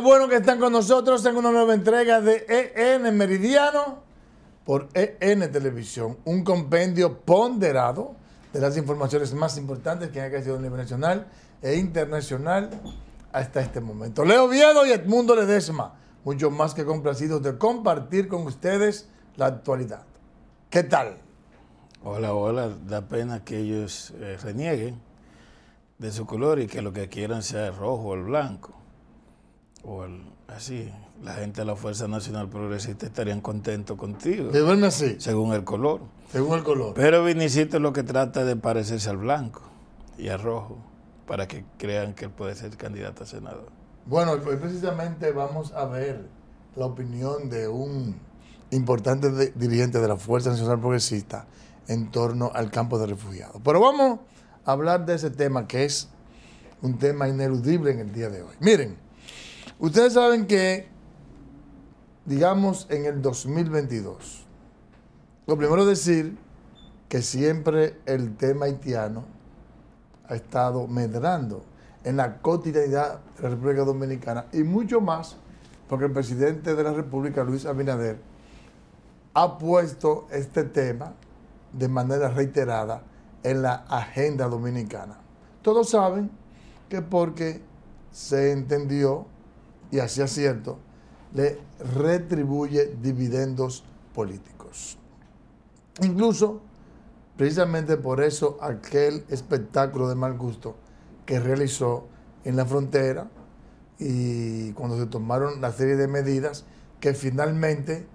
bueno que están con nosotros en una nueva entrega de EN Meridiano por EN Televisión, un compendio ponderado de las informaciones más importantes que han crecido a nivel nacional e internacional hasta este momento. Leo Viedo y Edmundo Ledesma, mucho más que complacidos de compartir con ustedes la actualidad. ¿Qué tal? Hola, hola, da pena que ellos eh, renieguen de su color y que lo que quieran sea el rojo o el blanco o así, la gente de la Fuerza Nacional Progresista estarían contentos contigo. ¿De así? Según el color. Según el color. Pero Vinicito es lo que trata de parecerse al blanco y al rojo para que crean que él puede ser candidato a senador. Bueno, pues precisamente vamos a ver la opinión de un importante dirigente de la Fuerza Nacional Progresista en torno al campo de refugiados. Pero vamos a hablar de ese tema que es un tema ineludible en el día de hoy. Miren. Ustedes saben que, digamos, en el 2022, lo primero es decir que siempre el tema haitiano ha estado medrando en la cotidianidad de la República Dominicana y mucho más porque el presidente de la República, Luis Abinader, ha puesto este tema de manera reiterada en la agenda dominicana. Todos saben que porque se entendió y así cierto, le retribuye dividendos políticos. Incluso, precisamente por eso, aquel espectáculo de mal gusto que realizó en la frontera y cuando se tomaron la serie de medidas que finalmente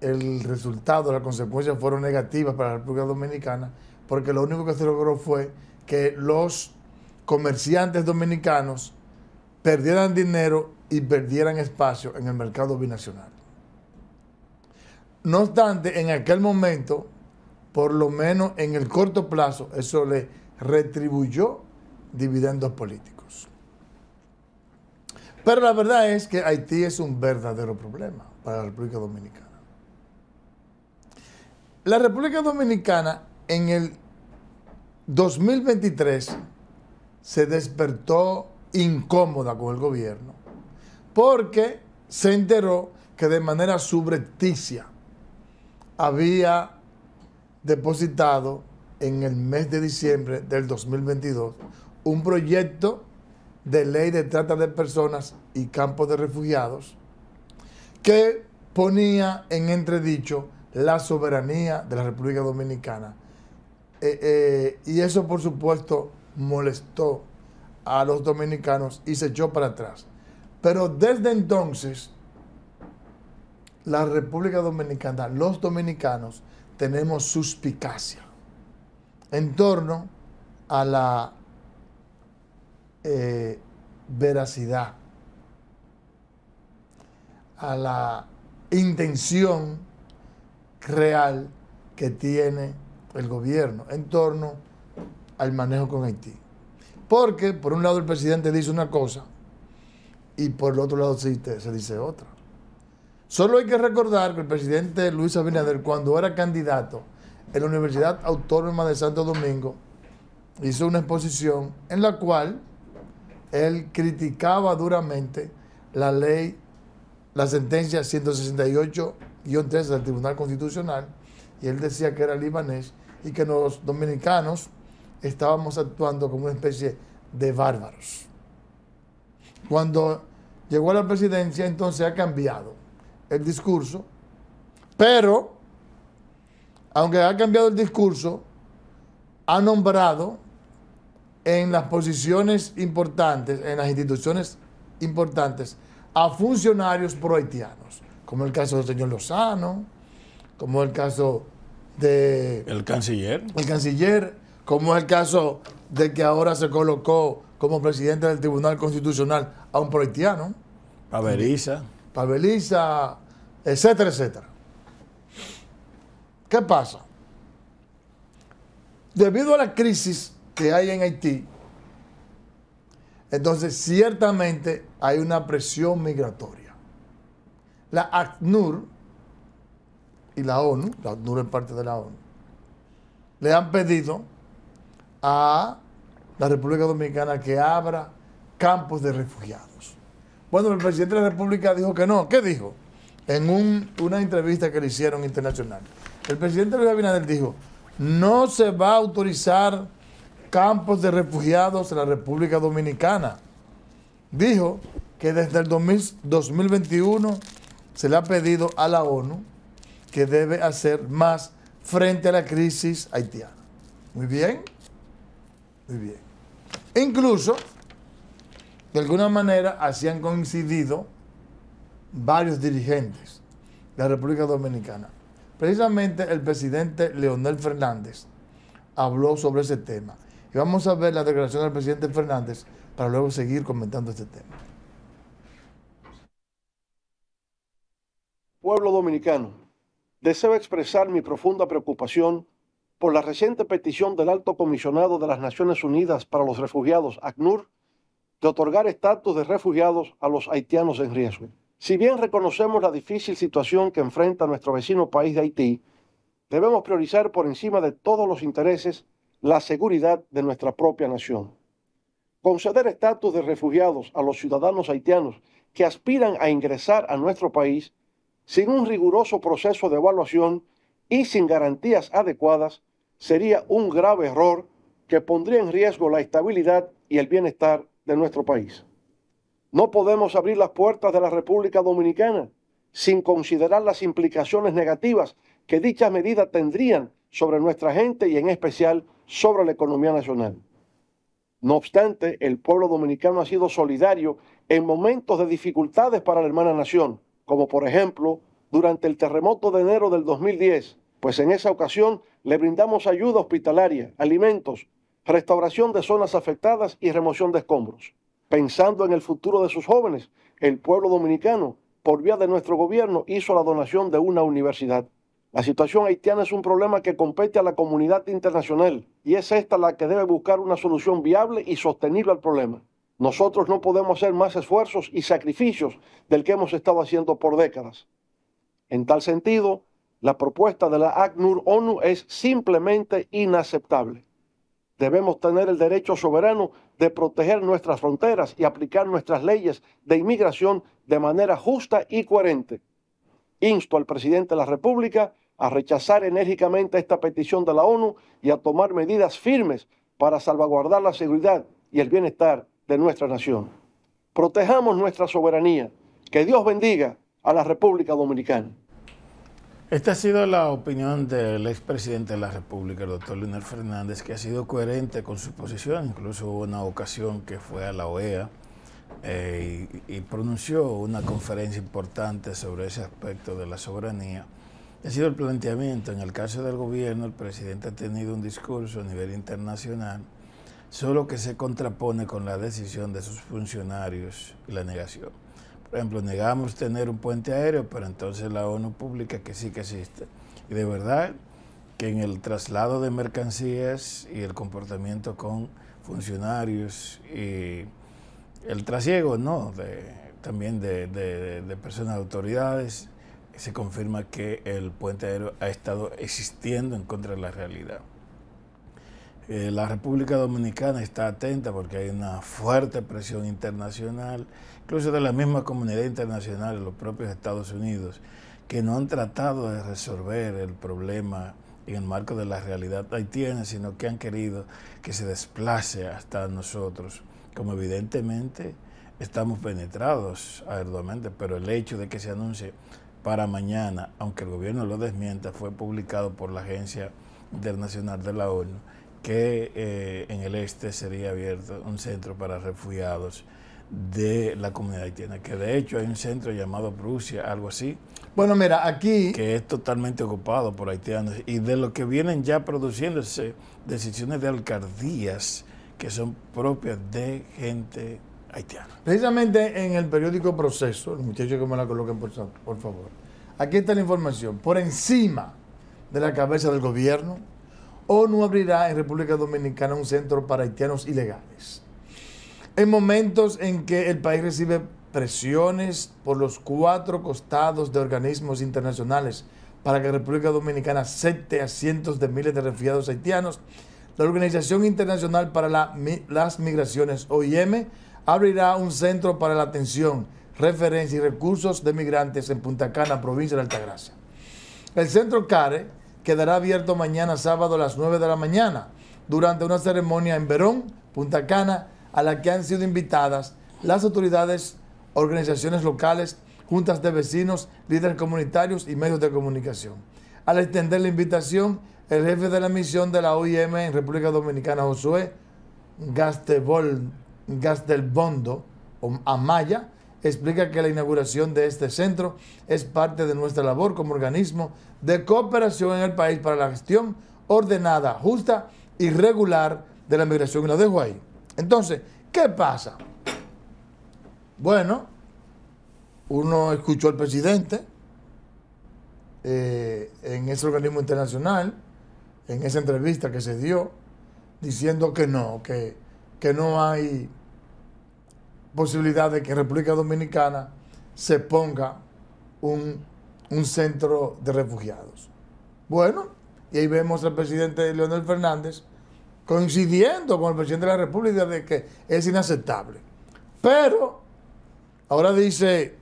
el resultado, las consecuencias fueron negativas para la República Dominicana, porque lo único que se logró fue que los comerciantes dominicanos perdieran dinero y perdieran espacio en el mercado binacional. No obstante, en aquel momento, por lo menos en el corto plazo, eso le retribuyó dividendos políticos. Pero la verdad es que Haití es un verdadero problema para la República Dominicana. La República Dominicana en el 2023 se despertó incómoda con el gobierno porque se enteró que de manera subrepticia había depositado en el mes de diciembre del 2022 un proyecto de ley de trata de personas y campos de refugiados que ponía en entredicho la soberanía de la República Dominicana. Eh, eh, y eso, por supuesto, molestó a los dominicanos y se echó para atrás. Pero desde entonces, la República Dominicana, los dominicanos, tenemos suspicacia en torno a la eh, veracidad, a la intención real que tiene el gobierno en torno al manejo con Haití. Porque, por un lado, el presidente dice una cosa y por el otro lado se se dice otra. Solo hay que recordar que el presidente Luis Abinader, cuando era candidato en la Universidad Autónoma de Santo Domingo, hizo una exposición en la cual él criticaba duramente la ley, la sentencia 168-3 del Tribunal Constitucional, y él decía que era libanés y que los dominicanos estábamos actuando como una especie de bárbaros. Cuando llegó a la presidencia, entonces ha cambiado el discurso, pero aunque ha cambiado el discurso, ha nombrado en las posiciones importantes, en las instituciones importantes, a funcionarios prohaitianos, como el caso del señor Lozano, como el caso de... El canciller. El canciller, como el caso de que ahora se colocó como presidente del Tribunal Constitucional a un prohaitiano. Paveliza, Pabeliza, etcétera, etcétera. ¿Qué pasa? Debido a la crisis que hay en Haití, entonces ciertamente hay una presión migratoria. La ACNUR y la ONU, la ACNUR es parte de la ONU, le han pedido a la República Dominicana que abra campos de refugiados. Bueno, el presidente de la República dijo que no. ¿Qué dijo? En una entrevista que le hicieron internacional. El presidente Luis Abinader dijo, no se va a autorizar campos de refugiados en la República Dominicana. Dijo que desde el 2021 se le ha pedido a la ONU que debe hacer más frente a la crisis haitiana. Muy bien, muy bien. Incluso de alguna manera así han coincidido varios dirigentes de la República Dominicana. Precisamente el presidente Leonel Fernández habló sobre ese tema. Y vamos a ver la declaración del presidente Fernández para luego seguir comentando este tema. Pueblo dominicano, deseo expresar mi profunda preocupación por la reciente petición del alto comisionado de las Naciones Unidas para los Refugiados, ACNUR, de otorgar estatus de refugiados a los haitianos en riesgo. Si bien reconocemos la difícil situación que enfrenta nuestro vecino país de Haití, debemos priorizar por encima de todos los intereses la seguridad de nuestra propia nación. Conceder estatus de refugiados a los ciudadanos haitianos que aspiran a ingresar a nuestro país sin un riguroso proceso de evaluación y sin garantías adecuadas sería un grave error que pondría en riesgo la estabilidad y el bienestar nuestro país. No podemos abrir las puertas de la República Dominicana sin considerar las implicaciones negativas que dichas medidas tendrían sobre nuestra gente y en especial sobre la economía nacional. No obstante, el pueblo dominicano ha sido solidario en momentos de dificultades para la hermana nación, como por ejemplo durante el terremoto de enero del 2010, pues en esa ocasión le brindamos ayuda hospitalaria, alimentos, restauración de zonas afectadas y remoción de escombros. Pensando en el futuro de sus jóvenes, el pueblo dominicano, por vía de nuestro gobierno, hizo la donación de una universidad. La situación haitiana es un problema que compete a la comunidad internacional y es esta la que debe buscar una solución viable y sostenible al problema. Nosotros no podemos hacer más esfuerzos y sacrificios del que hemos estado haciendo por décadas. En tal sentido, la propuesta de la ACNUR-ONU es simplemente inaceptable. Debemos tener el derecho soberano de proteger nuestras fronteras y aplicar nuestras leyes de inmigración de manera justa y coherente. Insto al presidente de la República a rechazar enérgicamente esta petición de la ONU y a tomar medidas firmes para salvaguardar la seguridad y el bienestar de nuestra nación. Protejamos nuestra soberanía. Que Dios bendiga a la República Dominicana. Esta ha sido la opinión del expresidente de la República, el doctor Leonel Fernández, que ha sido coherente con su posición. Incluso hubo una ocasión que fue a la OEA eh, y, pronunció una conferencia importante sobre ese aspecto de la soberanía. Ha sido el planteamiento. En el caso del gobierno, el presidente ha tenido un discurso a nivel internacional, solo que se contrapone con la decisión de sus funcionarios y la negación. Por ejemplo, negamos tener un puente aéreo, pero entonces la ONU publica que sí que existe. Y de verdad que en el traslado de mercancías y el comportamiento con funcionarios y el trasiego, ¿no? De, también de, de personas, autoridades, se confirma que el puente aéreo ha estado existiendo en contra de la realidad. Eh, la República Dominicana está atenta porque hay una fuerte presión internacional, incluso de la misma comunidad internacional, de los propios Estados Unidos, que no han tratado de resolver el problema en el marco de la realidad haitiana, sino que han querido que se desplace hasta nosotros, como evidentemente estamos penetrados arduamente, pero el hecho de que se anuncie para mañana, aunque el gobierno lo desmienta, fue publicado por la Agencia Internacional de la ONU que eh, en el este sería abierto un centro para refugiados de la comunidad haitiana, que de hecho hay un centro llamado Prusia, algo así. Bueno, mira, aquí... Que es totalmente ocupado por haitianos y de lo que vienen ya produciéndose decisiones de alcaldías que son propias de gente haitiana. Precisamente en el periódico Proceso, los muchachos que me la coloquen por, por favor, aquí está la información, por encima de la cabeza del gobierno, no abrirá en República Dominicana un centro para haitianos ilegales. En momentos en que el país recibe presiones por los cuatro costados de organismos internacionales para que República Dominicana acepte a cientos de miles de refugiados haitianos, la Organización Internacional para las Migraciones, OIM, abrirá un centro para la atención, referencia y recursos de migrantes en Punta Cana, provincia de Altagracia. El centro CARE quedará abierto mañana sábado a las 9 de la mañana durante una ceremonia en Verón, Punta Cana, a la que han sido invitadas las autoridades, organizaciones locales, juntas de vecinos, líderes comunitarios y medios de comunicación. Al extender la invitación, el jefe de la misión de la OIM en República Dominicana, Josué Gastelbondo, o Amaya, explica que la inauguración de este centro es parte de nuestra labor como organismo de cooperación en el país para la gestión ordenada, justa y regular de la migración. Y lo dejo ahí. Entonces, ¿qué pasa? Bueno, uno escuchó al presidente eh, en ese organismo internacional, en esa entrevista que se dio, diciendo que no, que, que no hay posibilidad de que República Dominicana se ponga un, centro de refugiados. Bueno, y ahí vemos al presidente Leonel Fernández coincidiendo con el presidente de la República de que es inaceptable. Pero ahora dice el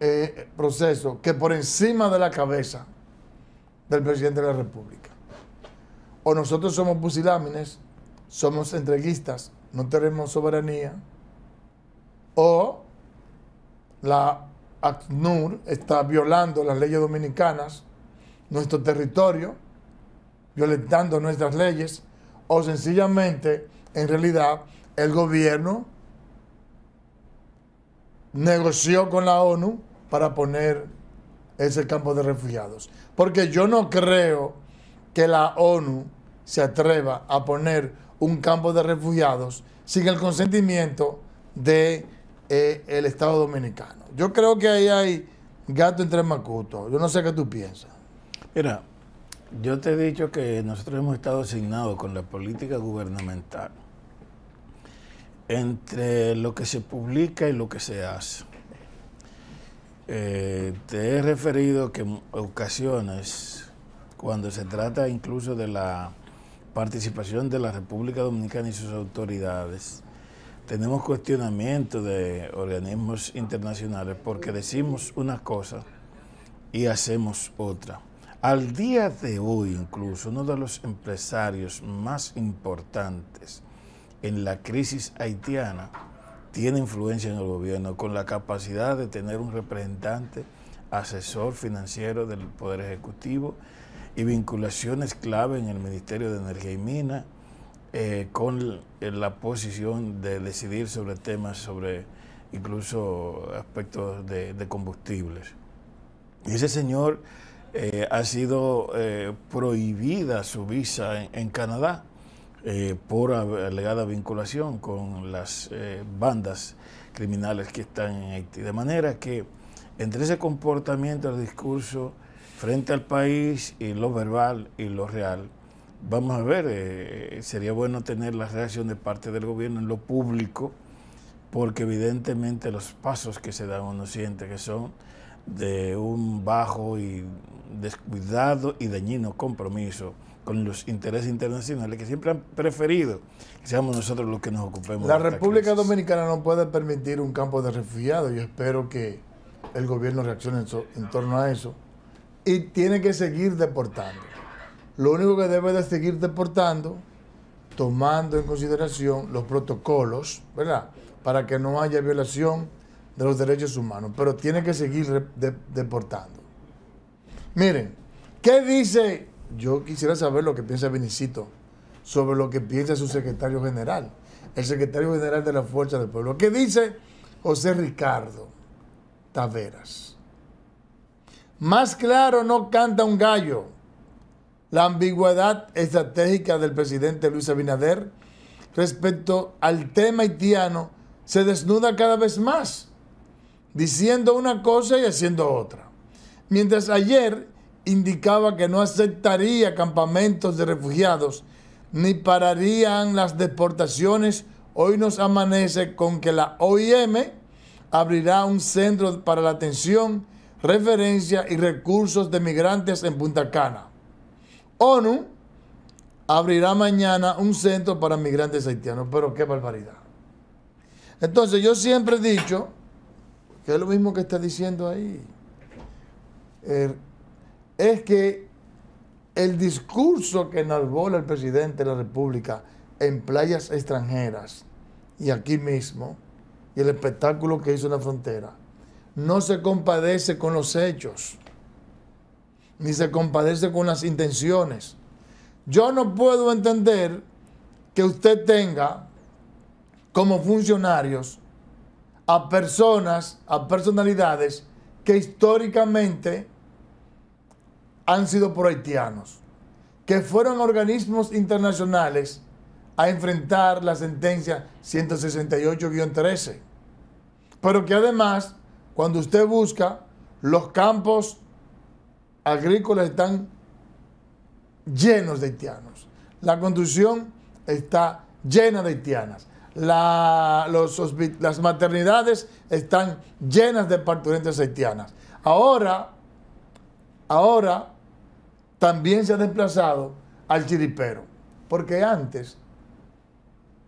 eh, proceso que por encima de la cabeza del presidente de la República. O nosotros somos pusilámines, somos entreguistas, no tenemos soberanía, o la ACNUR está violando las leyes dominicanas, nuestro territorio, violentando nuestras leyes, o sencillamente, en realidad, el gobierno negoció con la ONU para poner ese campo de refugiados. Porque yo no creo que la ONU se atreva a poner un campo de refugiados sin el consentimiento de el Estado Dominicano. Yo creo que ahí hay gato entre macuto. Yo no sé qué tú piensas. Mira, yo te he dicho que nosotros hemos estado asignados con la política gubernamental entre lo que se publica y lo que se hace. Eh, te he referido que en ocasiones, cuando se trata incluso de la participación de la República Dominicana y sus autoridades, tenemos cuestionamiento de organismos internacionales porque decimos una cosa y hacemos otra. Al día de hoy incluso, uno de los empresarios más importantes en la crisis haitiana tiene influencia en el gobierno con la capacidad de tener un representante asesor financiero del Poder Ejecutivo y vinculaciones clave en el Ministerio de Energía y Minas eh, con la posición de decidir sobre temas, sobre incluso aspectos de, combustibles. Y ese señor eh, ha sido eh, prohibida su visa en, en Canadá por alegada vinculación con las bandas criminales que están en Haití. De manera que entre ese comportamiento, el discurso frente al país y lo verbal y lo real, vamos a ver, eh, sería bueno tener la reacción de parte del gobierno en lo público, porque evidentemente los pasos que se dan uno siente que son de un bajo y descuidado y dañino compromiso con los intereses internacionales que siempre han preferido que seamos nosotros los que nos ocupemos. La República Dominicana no puede permitir un campo de refugiados. Yo espero que el gobierno reaccione en torno a eso. Y tiene que seguir deportando. Lo único que debe de seguir deportando, tomando en consideración los protocolos, ¿verdad? Para que no haya violación de los derechos humanos, pero tiene que seguir deportando. Miren, ¿qué dice? Yo quisiera saber lo que piensa Benicito sobre lo que piensa su secretario general, el secretario general de la Fuerza del Pueblo. ¿Qué dice José Ricardo Taveras? Más claro no canta un gallo la ambigüedad estratégica del presidente Luis Abinader respecto al tema haitiano se desnuda cada vez más, diciendo una cosa y haciendo otra. Mientras ayer indicaba que no aceptaría campamentos de refugiados ni pararían las deportaciones, hoy nos amanece con que la OIM abrirá un centro para la atención, referencia y recursos de migrantes en Punta Cana ONU abrirá mañana un centro para migrantes haitianos, pero qué barbaridad. Entonces yo siempre he dicho, que es lo mismo que está diciendo ahí, er, es que el discurso que enarbola el presidente de la República en playas extranjeras y aquí mismo, y el espectáculo que hizo en la frontera, no se compadece con los hechos ni se compadece con las intenciones. Yo no puedo entender que usted tenga como funcionarios a personas, a personalidades que históricamente han sido por haitianos, que fueron organismos internacionales a enfrentar la sentencia 168-13, pero que además, cuando usted busca los campos agrícolas están llenos de haitianos. La construcción está llena de haitianas. las maternidades están llenas de parturientes haitianas. Ahora, ahora también se ha desplazado al chiripero. Porque antes,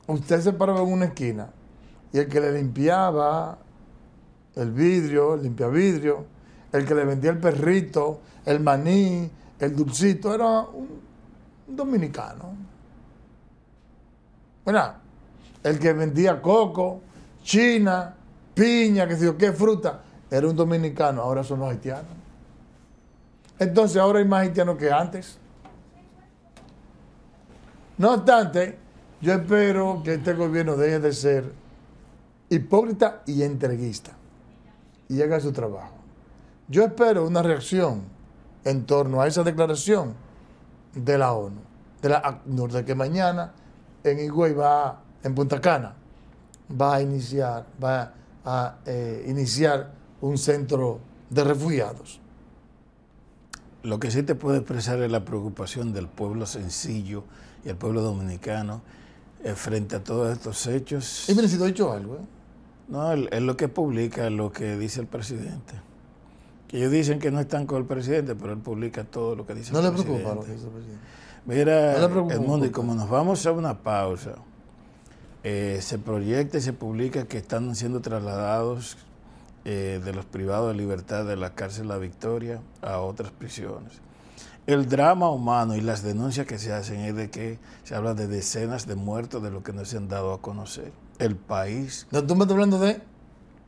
usted se paraba en una esquina y el que le limpiaba el vidrio, limpia vidrio, el que le vendía el perrito, el maní, el dulcito, era un, dominicano. Bueno, el que vendía coco, china, piña, que sé qué fruta, era un dominicano, ahora son los haitianos. Entonces ahora hay más haitianos que antes. No obstante, yo espero que este gobierno deje de ser hipócrita y entreguista y haga su trabajo. Yo espero una reacción en torno a esa declaración de la ONU, de la ACNUR, de que mañana en Higüey va, en Punta Cana, va a iniciar, va a eh, iniciar un centro de refugiados. Lo que sí te puedo expresar es la preocupación del pueblo sencillo y el pueblo dominicano eh, frente a todos estos hechos. Y sido hecho algo. ¿eh? No, es lo que publica, lo que dice el presidente ellos dicen que no están con el presidente, pero él publica todo lo que dice no el presidente. Preocupa, lo que dice el presidente. Mira, y como nos vamos a una pausa, eh, se proyecta y se publica que están siendo trasladados eh, de los privados de libertad de la cárcel La Victoria a otras prisiones. El drama humano y las denuncias que se hacen es de que se habla de decenas de muertos de lo que no se han dado a conocer. El país. No, tú me estás hablando de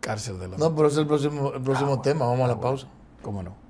Cárcel de la No, pero es el próximo, el próximo ah, tema. Vamos a la ah, pausa. ¿Cómo no?